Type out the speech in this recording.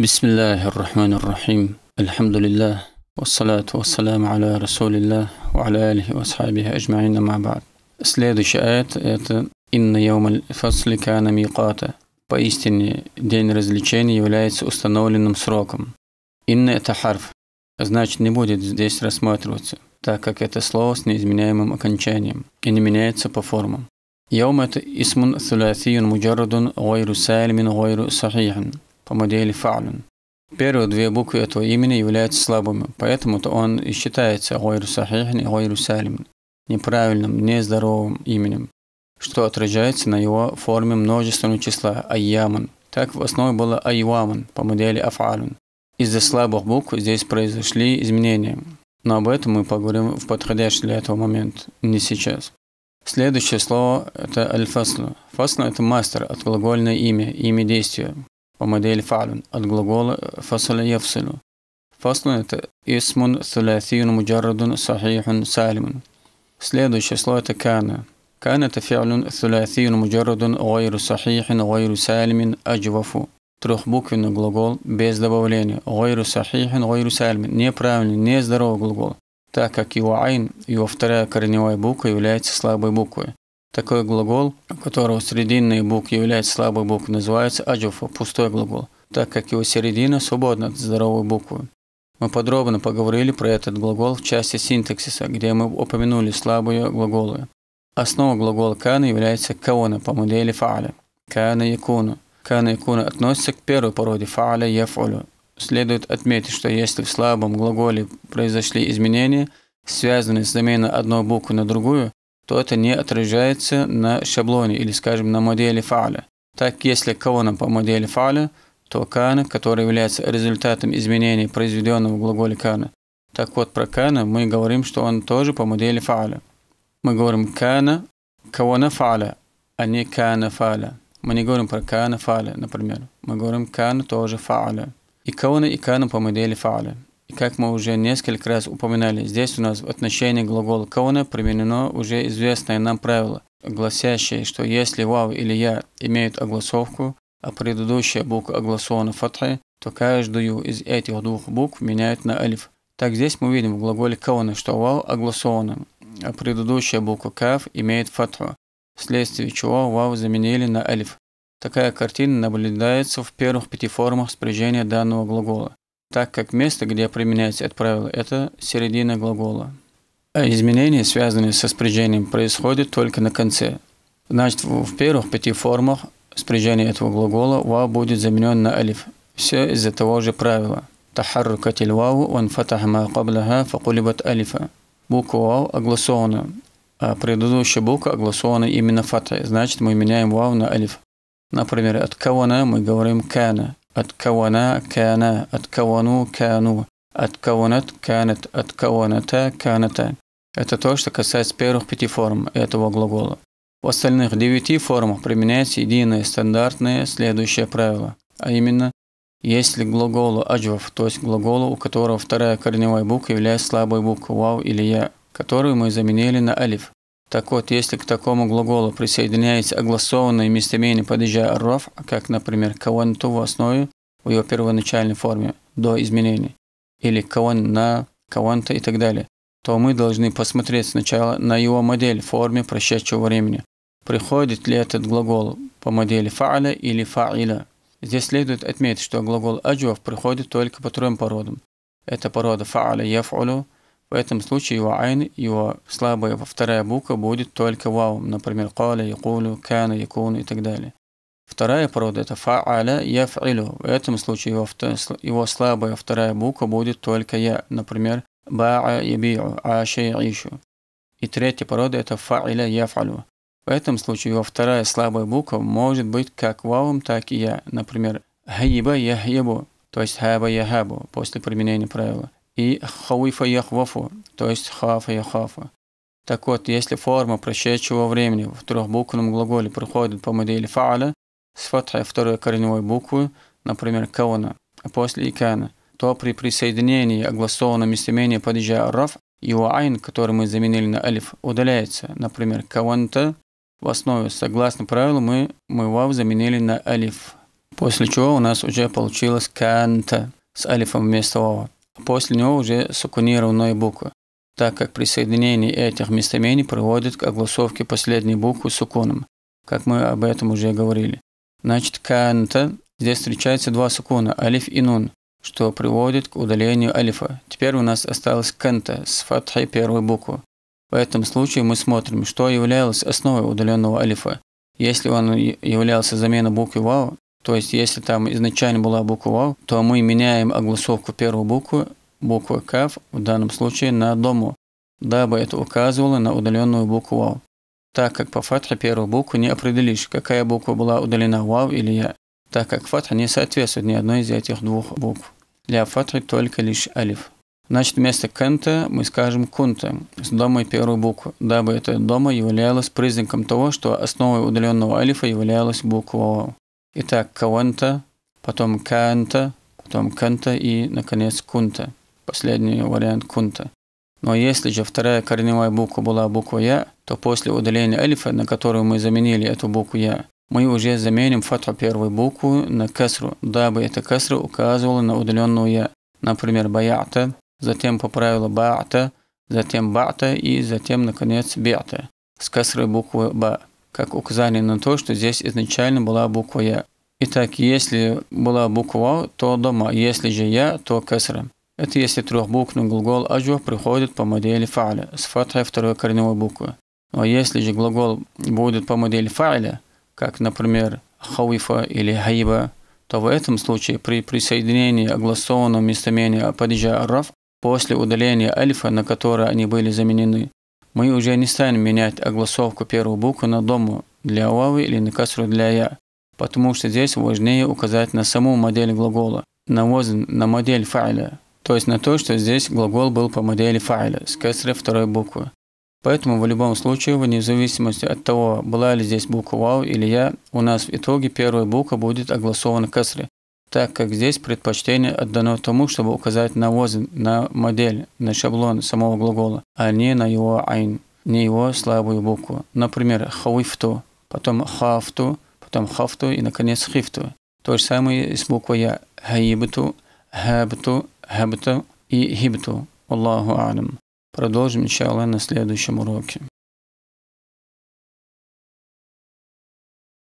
بسم الله الرحمن الرحيم الحمد لله والصلاة والسلام على رسول الله وعلى آله وأصحابه أجمعين مع بعض Следующий аят – это «Инна яумаль фасли кана миqата». Поистине, день развлечений является установленным сроком. «Инна» – это харф, значит не будет здесь рассматриваться, так как это слово с неизменяемым окончанием и не меняется по формам. «Яум» – это «Исмун сулятиюн муджарудун гойру сайльмин гойру сахихан». по модели фаулин. Первые две буквы этого имени являются слабыми, поэтому-то он и считается гойру сахихин и гойру салим, неправильным, нездоровым именем, что отражается на его форме множественного числа айяман. Так в основе было айваман по модели афалун. Из-за слабых букв здесь произошли изменения, но об этом мы поговорим в подходящий для этого момент, не сейчас. Следующее слово – это аль-фасл. Фасл – это мастер от глагольное имя, имя действия. ومديل فعل الجلجول فصل يفصل فصل اسم ثلاثي مجرد صحيح سالم следующее слово это كان كانت فعل ثلاثي مجرد غير صحيح غير سالم أجوف трехбуквенный глагол без добавления غير صحيح غير سالم неправильный нездоровый глагол так как его айн, его вторая корневая буква является слабой буквой. Такой глагол, у которого срединный бук является слабой буквой, называется аджуфа, пустой глагол, так как его середина свободна от здоровой буквы. Мы подробно поговорили про этот глагол в части синтаксиса, где мы упомянули слабые глаголы. Основа глагола «кана» является «каона» по модели «фааля» – «кана якуну». «Кана якуну» относится к первой породе «фааля яфулю». Следует отметить, что если в слабом глаголе произошли изменения, связанные с заменой одной буквы на другую, то это не отражается на шаблоне или, скажем, на модели фа'ля. Так, если колонна по модели фа'ля, то кана, который является результатом изменения произведенного в глаголе кана. Так вот, про кана мы говорим, что он тоже по модели фа'ля. Мы говорим кана, кавана фа'ля, а не кана фа'ля. Мы не говорим про кана фа'ля, например. Мы говорим кана тоже фа'ля. И кавана и кана по модели фа'ля как мы уже несколько раз упоминали, здесь у нас в отношении глагола «кона» применено уже известное нам правило, гласящее, что если «вау» или «я» имеют огласовку, а предыдущая буква огласована фатхой, то каждую из этих двух букв меняют на алиф. Так здесь мы видим в глаголе «кона», что «вау» огласована, а предыдущая буква кав имеет фатху, вследствие чего «вау» заменили на алиф. Такая картина наблюдается в первых пяти формах спряжения данного глагола так как место, где применяется это правило, это середина глагола. А изменения, связанные со спряжением, происходят только на конце. Значит, в первых пяти формах спряжения этого глагола «ва» будет заменен на «алиф». Все из-за того же правила. «Тахаррукат вау он фатах ма кабляха факулибат алифа». Буква «вау» огласована, а предыдущая буква огласована именно фата. Значит, мы меняем «вау» на «алиф». Например, от «кавана» мы говорим «кана», أتكونا كانا أتكونوا كانوا أتكونت كانت أتكونتا كانتا. Это то, что касается первых пяти форм этого глагола. В остальных девяти формах применяется единое стандартное следующее правило, а именно, если глаголу аджвав, то есть глаголу, у которого вторая корневая буква является слабой буквой вау или я, которую мы заменили на алиф, так вот, если к такому глаголу присоединяется огласованное местоимение падежа «ров», как, например, «каванту» в основе в его первоначальной форме до изменений, или «каван на», «каванта» и так далее, то мы должны посмотреть сначала на его модель в форме прошедшего времени. Приходит ли этот глагол по модели «фа'ля» или «фа'иля». Здесь следует отметить, что глагол «аджуав» приходит только по трем породам. Это порода «фа'ля» «яф'улю», в этом случае его айн, его слабая вторая буква будет только вау, например, каля, якулю, кана, якуну и так далее. Вторая порода – это фа'аля яф'илю. В этом случае его, его слабая вторая буква будет только я, например, ба'а яби'у, аша яишу. И третья порода – это фа'иля яф'алю. В этом случае его вторая слабая буква может быть как вауом, так и я, например, хайба яхьябу, то есть хаба яхабу, после применения правила и хауифа яхвафу, то есть хафа яхафа. Так вот, если форма прошедшего времени в трехбуквенном глаголе проходит по модели фа'аля с фатхой второй корневой буквы, например, кауна, а после икана, то при присоединении огласованного местоимения падежа раф его айн, который мы заменили на алиф, удаляется, например, каванта, в основе, согласно правилу, мы, мы вав заменили на алиф. После чего у нас уже получилось канта с алифом вместо вава. После него уже суккунированные буквы, так как присоединение этих местоимений приводит к огласовке последней буквы суконом, как мы об этом уже говорили. Значит, канта здесь встречается два сукона, алиф и нун, что приводит к удалению алифа. Теперь у нас осталось канта с фатхой первой буквы. В этом случае мы смотрим, что являлось основой удаленного алифа. Если он являлся заменой буквы вау, то есть, если там изначально была буква «О», то мы меняем огласовку первой буквы, буквы «Кав», в данном случае на «Дому», дабы это указывало на удаленную букву «О», так как по фатхе первую букву не определишь, какая буква была удалена «Вау» или «Я», так как фатха не соответствует ни одной из этих двух букв. Для фатхи только лишь «Алиф». Значит, вместо «кента» мы скажем «кунта» с домой первой буквы, дабы это дома являлось признаком того, что основой удаленного алифа являлась буква «о». Итак, Каонта, потом Канта, потом Канта и, наконец, Кунта. Последний вариант Кунта. Но если же вторая корневая буква была буква Я, то после удаления алифа, на которую мы заменили эту букву Я, мы уже заменим фатху первую букву на кесру, дабы эта кесра указывала на удаленную Я. Например, баята, затем по правилу баата, затем бата и затем, наконец, биата с касрой буквы ба как указание на то, что здесь изначально была буква «я». Итак, если была буква «а», то дома, если же «я», то кесра. Это если трехбуквенный глагол «аджу» приходит по модели фа'ля с фатхой второй корневой буквы. Но если же глагол будет по модели фа'ля, как, например, «хауифа» или «хайба», то в этом случае при присоединении огласованного местоимения падежа «раф» после удаления альфа, на которое они были заменены, мы уже не станем менять огласовку первой буквы на дому для вавы или на касру для я, потому что здесь важнее указать на саму модель глагола, на вазн, на модель фа'ля, то есть на то, что здесь глагол был по модели фа'ля с касры второй буквы. Поэтому в любом случае, вне зависимости от того, была ли здесь буква «вау» или «я», у нас в итоге первая буква будет огласована касре, так как здесь предпочтение отдано тому, чтобы указать на возн, на модель, на шаблон самого глагола, а не на его айн, не его слабую букву. Например, хауифту, потом хафту, потом хафту и, наконец, хифту. То же самое с буквой я. Хаибту, хабту, хабту и хибту. Аллаху алям. Продолжим, начало на следующем уроке.